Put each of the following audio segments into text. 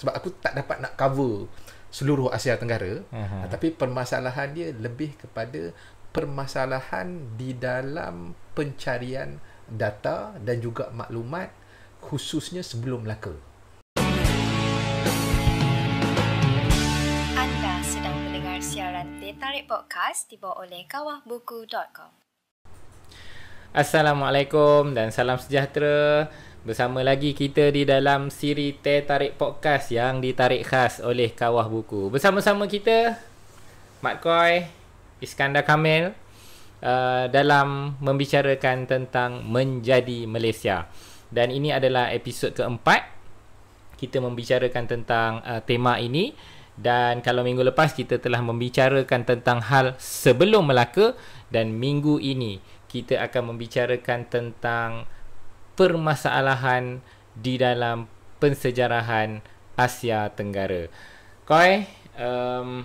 sebab aku tak dapat nak cover seluruh Asia Tenggara uh-huh. tapi permasalahan dia lebih kepada permasalahan di dalam pencarian data dan juga maklumat khususnya sebelum Melaka. Anda sedang mendengar siaran Tetarik Podcast dibawa oleh kawahbuku.com. Assalamualaikum dan salam sejahtera Bersama lagi kita di dalam siri Teh Tarik Podcast Yang ditarik khas oleh Kawah Buku Bersama-sama kita Mat Koi Iskandar Kamil uh, Dalam membicarakan tentang Menjadi Malaysia Dan ini adalah episod keempat Kita membicarakan tentang uh, tema ini dan kalau minggu lepas kita telah membicarakan tentang hal sebelum Melaka dan minggu ini kita akan membicarakan tentang permasalahan di dalam pensejarahan Asia Tenggara. Koi, um,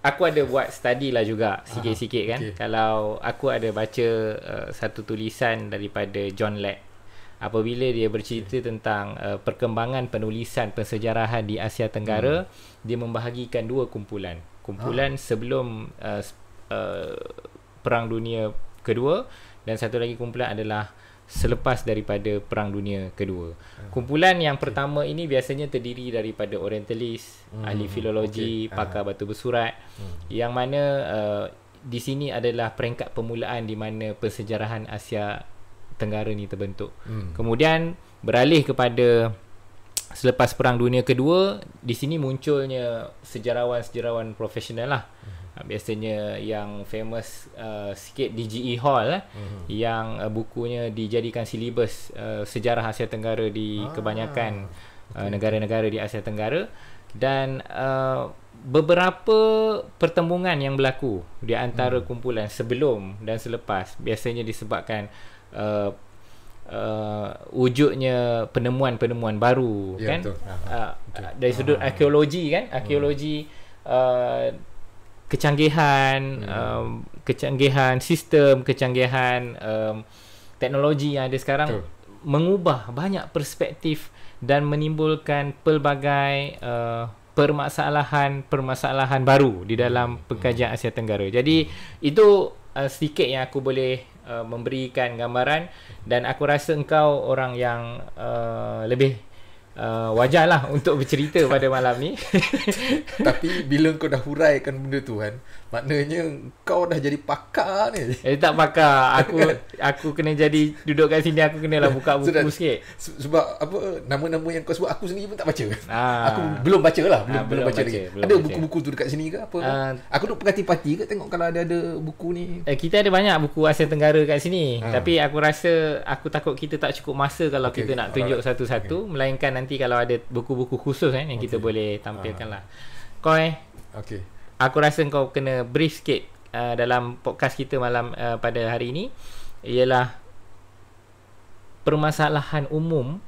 aku ada buat study lah juga sikit-sikit kan. Okay. Kalau aku ada baca uh, satu tulisan daripada John Lack. Apabila dia bercerita okay. tentang uh, perkembangan penulisan pensejarahan di Asia Tenggara, hmm. dia membahagikan dua kumpulan. Kumpulan ha. sebelum uh, uh, Perang Dunia kedua dan satu lagi kumpulan adalah selepas daripada perang dunia kedua. Hmm. Kumpulan yang pertama ini biasanya terdiri daripada orientalis, hmm, ahli filologi, okay. Ah. pakar batu bersurat hmm. yang mana uh, di sini adalah peringkat permulaan di mana persejarahan Asia Tenggara ni terbentuk. Hmm. Kemudian beralih kepada selepas perang dunia kedua, di sini munculnya sejarawan-sejarawan profesional lah. Hmm. Ah, biasanya yang famous uh, sikit DGE Hall eh, uh-huh. yang uh, bukunya dijadikan silibus uh, sejarah Asia Tenggara di ah, kebanyakan okay. uh, negara-negara di Asia Tenggara dan uh, beberapa pertembungan yang berlaku di antara uh-huh. kumpulan sebelum dan selepas biasanya disebabkan uh, Uh, wujudnya penemuan-penemuan baru yeah, kan Uh, ah, okay. Ah, dari sudut arkeologi kan arkeologi hmm. uh. Uh, kecanggihan hmm. um, kecanggihan sistem kecanggihan um, teknologi yang ada sekarang True. mengubah banyak perspektif dan menimbulkan pelbagai uh, permasalahan permasalahan baru di dalam hmm. pengkajian Asia Tenggara. Jadi hmm. itu uh, sedikit yang aku boleh uh, memberikan gambaran dan aku rasa engkau orang yang uh, lebih uh, wajarlah untuk bercerita pada malam ni. Tapi bila kau dah huraikan benda tu kan, Maknanya kau dah jadi pakar ni. Eh tak pakar. Aku aku kena jadi duduk kat sini aku kena lah buka buku Sudah, sikit. Sebab apa nama-nama yang kau sebut aku sendiri pun tak baca. Ah. Aku belum baca lah. Belum, ah, belum, baca, baca lagi. Belum ada buku-buku tu dekat sini ke apa? Ah. Aku duduk perhati parti ke tengok kalau ada ada buku ni. Eh, kita ada banyak buku Asia Tenggara kat sini. Ah. Tapi aku rasa aku takut kita tak cukup masa kalau okay, kita okay. nak tunjuk satu-satu. Okay. Melainkan nanti kalau ada buku-buku khusus eh, yang okay. kita boleh tampilkan ah. lah. Koi. Okay aku rasa kau kena brief sikit uh, dalam podcast kita malam uh, pada hari ini ialah permasalahan umum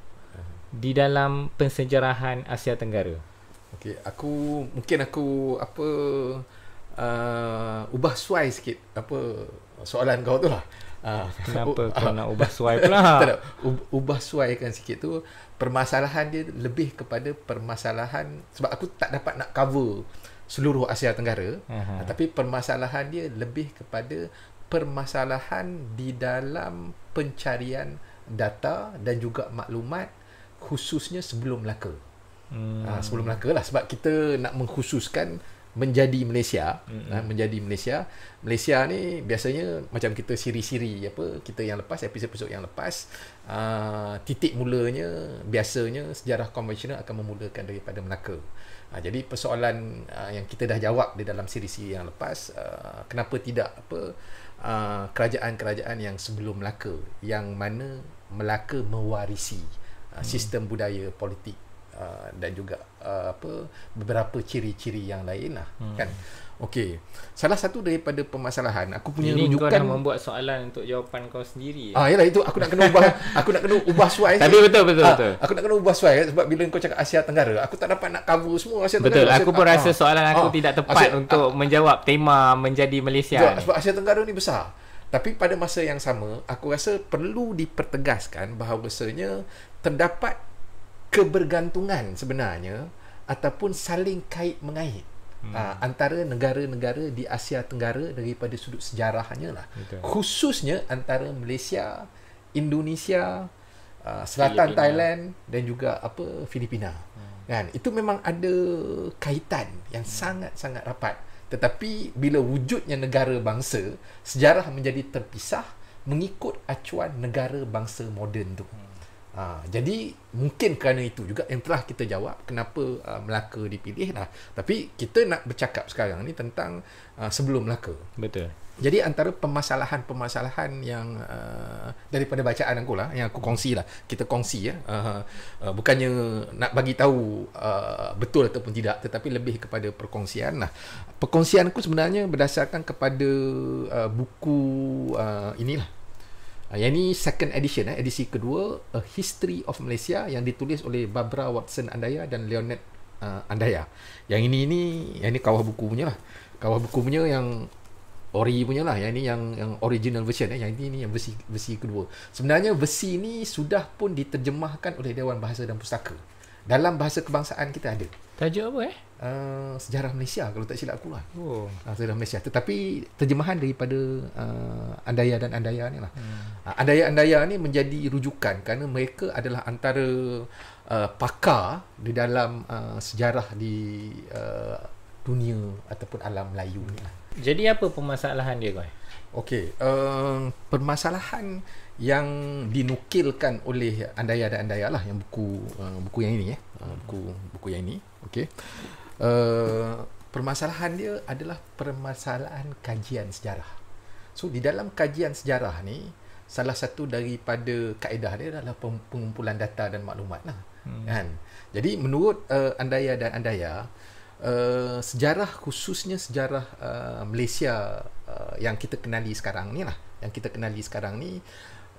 di dalam pensejarahan Asia Tenggara. Okey, aku mungkin aku apa uh, ubah suai sikit apa soalan kau tu lah. Uh, Kenapa uh, kau uh, nak ubah suai pula? tak, ubah suai kan sikit tu permasalahan dia lebih kepada permasalahan sebab aku tak dapat nak cover seluruh Asia Tenggara uh-huh. tapi permasalahan dia lebih kepada permasalahan di dalam pencarian data dan juga maklumat khususnya sebelum Melaka hmm. ha, sebelum Melaka lah sebab kita nak mengkhususkan menjadi Malaysia mm-hmm. menjadi Malaysia Malaysia ni biasanya macam kita siri-siri apa kita yang lepas episod-episod yang lepas uh, titik mulanya biasanya sejarah konvensional akan memulakan daripada Melaka uh, jadi persoalan uh, yang kita dah jawab di dalam siri-siri yang lepas uh, kenapa tidak apa uh, kerajaan-kerajaan yang sebelum Melaka yang mana Melaka mewarisi uh, sistem mm. budaya politik Ah, dan juga uh, apa beberapa ciri-ciri yang lain lah hmm. kan okey salah satu daripada permasalahan aku punya Ini rujukan kau dah membuat soalan untuk jawapan kau sendiri ya? ah yalah itu aku nak kena ubah aku nak kena ubah suai tapi betul betul ah, betul aku nak kena ubah suai sebab bila kau cakap Asia Tenggara aku tak dapat nak cover semua Asia betul, Tenggara betul aku Asia, pun ah, soalan aku ah, tidak tepat Asia, untuk ah, menjawab tema menjadi Malaysia sebab, sebab Asia Tenggara ni besar tapi pada masa yang sama aku rasa perlu dipertegaskan bahawasanya terdapat kebergantungan sebenarnya ataupun saling kait mengait hmm. uh, antara negara-negara di Asia Tenggara daripada sudut sejarahnya lah Betul. khususnya antara Malaysia, Indonesia, uh, selatan Filipina. Thailand dan juga apa Filipina hmm. kan itu memang ada kaitan yang hmm. sangat-sangat rapat tetapi bila wujudnya negara bangsa sejarah menjadi terpisah mengikut acuan negara bangsa moden tu hmm. Ha, jadi mungkin kerana itu juga yang telah kita jawab kenapa uh, Melaka dipilih lah. Tapi kita nak bercakap sekarang ni tentang uh, sebelum Melaka. Betul. Jadi antara permasalahan-permasalahan yang uh, daripada bacaan aku lah yang aku kongsi lah kita kongsi ya uh, uh, bukannya nak bagi tahu uh, betul ataupun tidak tetapi lebih kepada perkongsian lah perkongsian aku sebenarnya berdasarkan kepada uh, buku uh, inilah Ah, yang ni second edition eh, edisi kedua A History of Malaysia yang ditulis oleh Barbara Watson Andaya dan Leonard uh, Andaya. Yang ini ini yang ini kawah buku punya lah. Kawah buku punya yang ori punya lah. Yang ini yang yang original version eh. Yang ini ini yang versi versi kedua. Sebenarnya versi ini sudah pun diterjemahkan oleh Dewan Bahasa dan Pustaka. Dalam bahasa kebangsaan kita ada. Tajuk apa eh? uh, sejarah Malaysia kalau tak silap aku lah. Oh. Uh, sejarah Malaysia. Tetapi terjemahan daripada uh, Andaya dan Andaya ni lah. Hmm. Uh, ah, Andaya-Andaya ni menjadi rujukan kerana mereka adalah antara uh, pakar di dalam uh, sejarah di uh, dunia ataupun alam Melayu ni lah. Jadi apa permasalahan dia kau? Okey, uh, permasalahan yang dinukilkan oleh Andaya dan Andaya lah yang buku uh, buku yang ini eh uh, buku buku yang ini okey uh, permasalahan dia adalah permasalahan kajian sejarah. So di dalam kajian sejarah ni salah satu daripada kaedah dia adalah pengumpulan data dan maklumat lah. Hmm. Kan? Jadi menurut uh, Andaya dan Andaya uh, sejarah khususnya sejarah uh, Malaysia uh, yang kita kenali sekarang ni lah yang kita kenali sekarang ni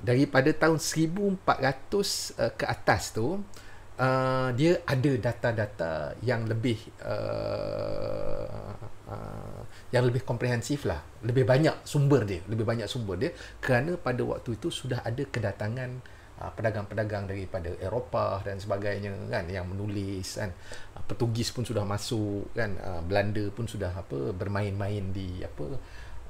daripada tahun 1400 uh, ke atas tu uh, uh, dia ada data-data yang lebih uh, uh, yang lebih komprehensif lah lebih banyak sumber dia lebih banyak sumber dia kerana pada waktu itu sudah ada kedatangan uh, pedagang-pedagang daripada Eropah dan sebagainya kan yang menulis kan uh, Portugis pun sudah masuk kan uh, Belanda pun sudah apa bermain-main di apa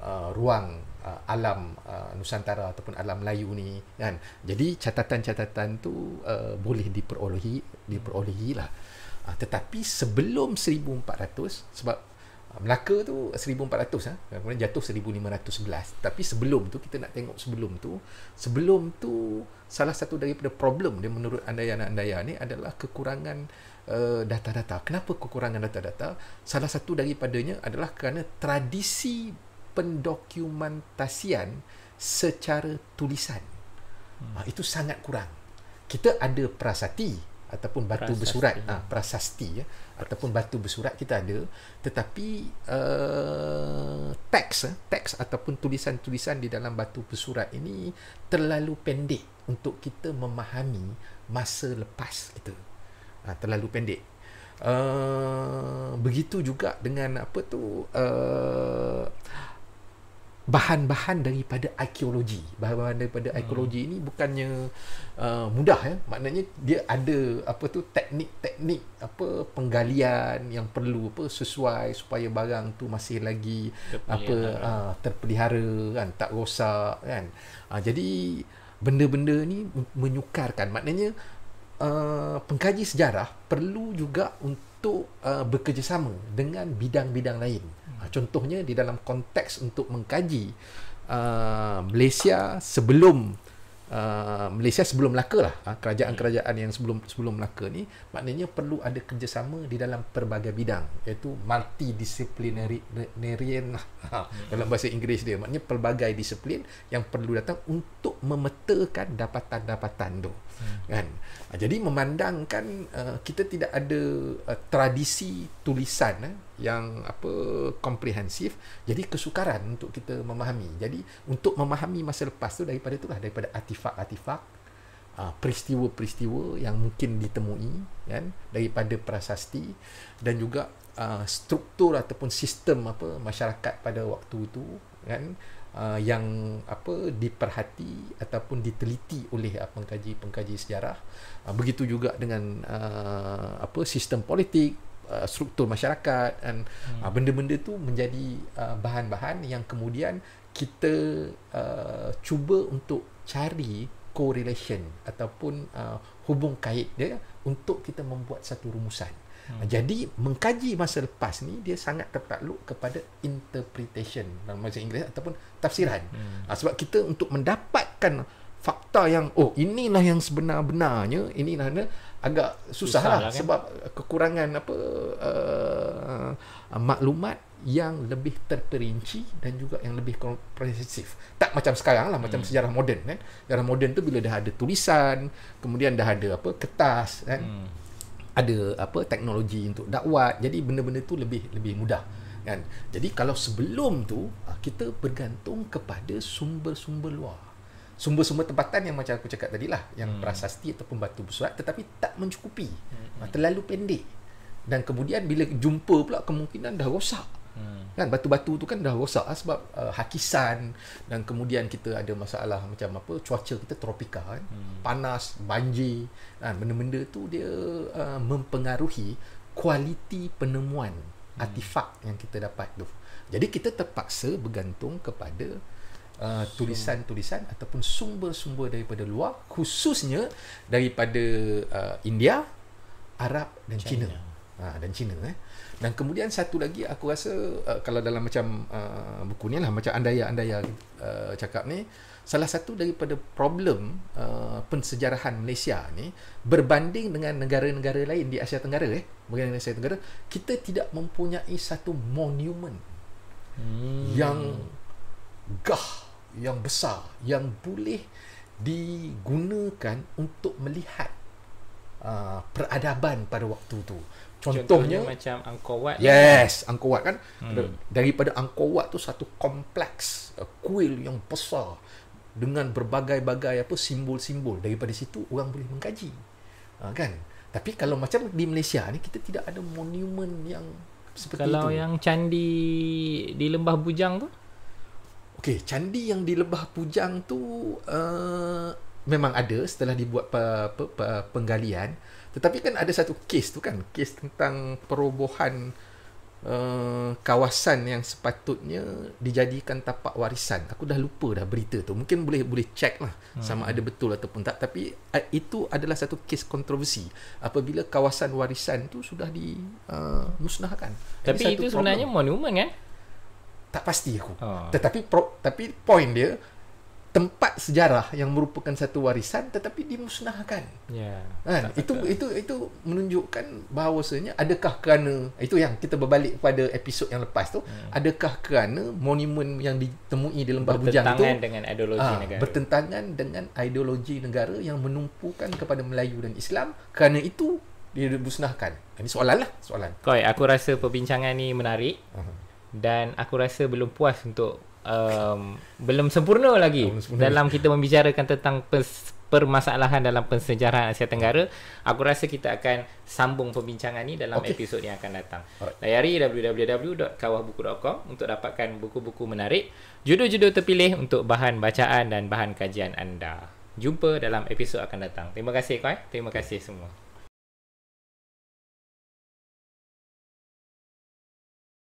uh, ruang uh, alam uh, Nusantara ataupun alam Melayu ni kan jadi catatan-catatan tu uh, boleh diperolehi diperolehi lah uh, tetapi sebelum 1400 sebab uh, Melaka tu 1400 ha? kemudian jatuh 1511 tapi sebelum tu kita nak tengok sebelum tu sebelum tu salah satu daripada problem dia menurut andaian-andaian ni adalah kekurangan uh, data-data kenapa kekurangan data-data salah satu daripadanya adalah kerana tradisi pendokumentasian secara tulisan. Hmm. Ha, itu sangat kurang. Kita ada prasasti ataupun batu prasasti. bersurat, ha, prasasti ya ataupun batu bersurat kita ada, tetapi uh, teks eh, teks ataupun tulisan-tulisan di dalam batu bersurat ini terlalu pendek untuk kita memahami masa lepas kita. Ah, ha, terlalu pendek. Uh, begitu juga dengan apa tu uh, bahan-bahan daripada arkeologi. Bahan-bahan daripada hmm. arkeologi hmm. ini bukannya uh, mudah ya. Maknanya dia ada apa tu teknik-teknik apa penggalian yang perlu apa sesuai supaya barang tu masih lagi apa uh, terpelihara kan tak rosak kan. Uh, jadi benda-benda ni menyukarkan. Maknanya uh, pengkaji sejarah perlu juga untuk uh, bekerjasama dengan bidang-bidang lain contohnya di dalam konteks untuk mengkaji uh, Malaysia sebelum uh, Malaysia sebelum Melaka lah uh, kerajaan-kerajaan yang sebelum sebelum Melaka ni maknanya perlu ada kerjasama di dalam pelbagai bidang iaitu multidisciplinary lah, ha, dalam bahasa Inggeris dia maknanya pelbagai disiplin yang perlu datang untuk memetakan dapatan-dapatan tu hmm. kan ah, jadi memandangkan uh, kita tidak ada uh, tradisi tulisan uh, yang apa komprehensif jadi kesukaran untuk kita memahami jadi untuk memahami masa lepas tu daripada itulah daripada artifak-artifak Uh, peristiwa-peristiwa yang mungkin ditemui kan daripada prasasti dan juga uh, struktur ataupun sistem apa masyarakat pada waktu itu kan uh, yang apa diperhati ataupun diteliti oleh uh, pengkaji-pengkaji sejarah uh, begitu juga dengan uh, apa sistem politik uh, struktur masyarakat dan hmm. Uh, benda-benda tu menjadi uh, bahan-bahan yang kemudian kita uh, cuba untuk cari correlation ataupun uh, hubung kait dia untuk kita membuat satu rumusan Hmm. Jadi mengkaji masa lepas ni dia sangat tertakluk kepada interpretation dalam bahasa Inggeris ataupun tafsiran. Hmm. Ah, sebab kita untuk mendapatkan fakta yang oh inilah yang sebenar-benarnya inilah yang agak susah lah, lah kan? sebab eh, kekurangan apa uh, uh, maklumat yang lebih terperinci dan juga yang lebih komprehensif tak macam sekarang lah macam hmm. sejarah moden kan sejarah moden tu bila dah ada tulisan kemudian dah ada apa kertas kan hmm ada apa teknologi untuk dakwah jadi benda-benda tu lebih lebih mudah kan jadi kalau sebelum tu ah, kita bergantung kepada sumber-sumber luar sumber-sumber tempatan yang macam aku cakap tadi lah yang hmm. prasasti ataupun batu bersurat tetapi tak mencukupi hmm. Ah, terlalu pendek dan kemudian bila jumpa pula kemungkinan dah rosak Hmm. Kan batu-batu tu kan dah rosak lah sebab uh, hakisan dan kemudian kita ada masalah macam apa cuaca kita tropika kan. Hmm. Panas, banjir, kan benda-benda tu dia uh, mempengaruhi kualiti penemuan hmm. artifak yang kita dapat tu. Jadi kita terpaksa bergantung kepada Uh, tulisan-tulisan ataupun sumber-sumber daripada luar khususnya daripada uh, India, Arab dan China. China. Ha, dan China eh dan kemudian satu lagi aku rasa uh, kalau dalam macam uh, buku ni lah macam andaya-andaya uh, cakap ni salah satu daripada problem uh, pensejarahan Malaysia ni berbanding dengan negara-negara lain di Asia Tenggara eh negara Asia Tenggara kita tidak mempunyai satu monumen hmm. yang gah yang besar yang boleh digunakan untuk melihat uh, peradaban pada waktu tu Contohnya, Contohnya macam Angkor Wat. Yes, kan? Angkor Wat kan. Hmm. Daripada Angkor Wat tu satu kompleks eh, kuil yang besar dengan berbagai-bagai apa simbol-simbol. Daripada situ orang boleh mengkaji. Ha, kan? Tapi kalau macam di Malaysia ni kita tidak ada monumen yang seperti kalau itu. Kalau yang candi di Lembah Bujang tu? Okey, candi yang di Lembah Bujang tu uh, memang ada setelah dibuat pe, pe, pe, penggalian. Tetapi kan ada satu kes tu kan, kes tentang perubahan uh, eh, kawasan yang sepatutnya dijadikan tapak warisan. Aku dah lupa dah berita tu. Mungkin boleh boleh check lah hmm. sama ada betul ataupun tak. Tapi uh, itu adalah satu kes kontroversi apabila kawasan warisan tu sudah dimusnahkan. Eh, uh, Tapi itu problem. sebenarnya monumen kan? Tak pasti aku. Oh. Tetapi pro, tapi point dia tempat sejarah yang merupakan satu warisan tetapi dimusnahkan. Ya. Kan? Itu itu itu menunjukkan bahawasanya adakah kerana itu yang kita berbalik pada episod yang lepas tu, hmm. adakah kerana monumen yang ditemui di Lembah Bujang itu bertentangan dengan ideologi aa, ah, negara. Bertentangan dengan ideologi negara yang menumpukan kepada Melayu dan Islam kerana itu dia dimusnahkan. Ini soalan lah, soalan. Koi, aku rasa perbincangan ni menarik. Uh-huh. Dan aku rasa belum puas untuk um, belum sempurna lagi belum sempurna dalam lagi. kita membicarakan tentang pers- permasalahan dalam pensejarahan Asia Tenggara. Aku rasa kita akan sambung pembincangan ini dalam okay. episod yang akan datang. Layari www.kawahbuku.com untuk dapatkan buku-buku menarik, judul-judul terpilih untuk bahan bacaan dan bahan kajian anda. Jumpa dalam episod akan datang. Terima kasih Koi. Terima kasih semua.